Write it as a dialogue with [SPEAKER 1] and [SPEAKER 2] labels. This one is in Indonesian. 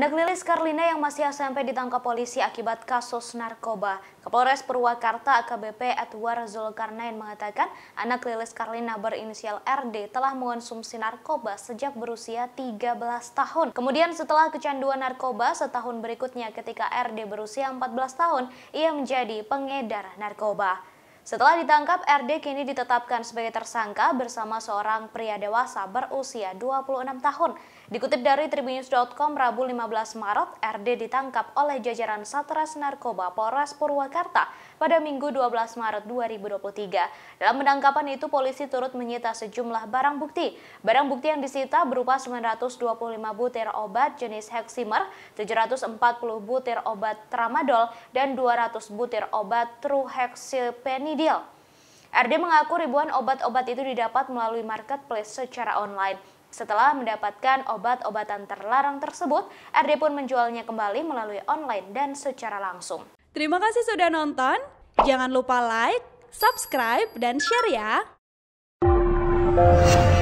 [SPEAKER 1] Anak Lilis Karlina yang masih SMP ditangkap polisi akibat kasus narkoba. Kapolres Purwakarta AKBP Edward Zulkarnain mengatakan anak Lilis Karlina berinisial RD telah mengonsumsi narkoba sejak berusia 13 tahun. Kemudian setelah kecanduan narkoba setahun berikutnya ketika RD berusia 14 tahun, ia menjadi pengedar narkoba. Setelah ditangkap, RD kini ditetapkan sebagai tersangka bersama seorang pria dewasa berusia 26 tahun. Dikutip dari tribunnews.com Rabu 15 Maret, RD ditangkap oleh jajaran Satres Narkoba Polres Purwakarta pada Minggu 12 Maret 2023. Dalam penangkapan itu, polisi turut menyita sejumlah barang bukti. Barang bukti yang disita berupa 925 butir obat jenis Heximer, 740 butir obat Tramadol, dan 200 butir obat Truhexilpenil ini Deal. RD mengaku ribuan obat-obat itu didapat melalui marketplace secara online. Setelah mendapatkan obat-obatan terlarang tersebut, RD pun menjualnya kembali melalui online dan secara langsung. Terima kasih sudah nonton. Jangan lupa like, subscribe, dan share ya.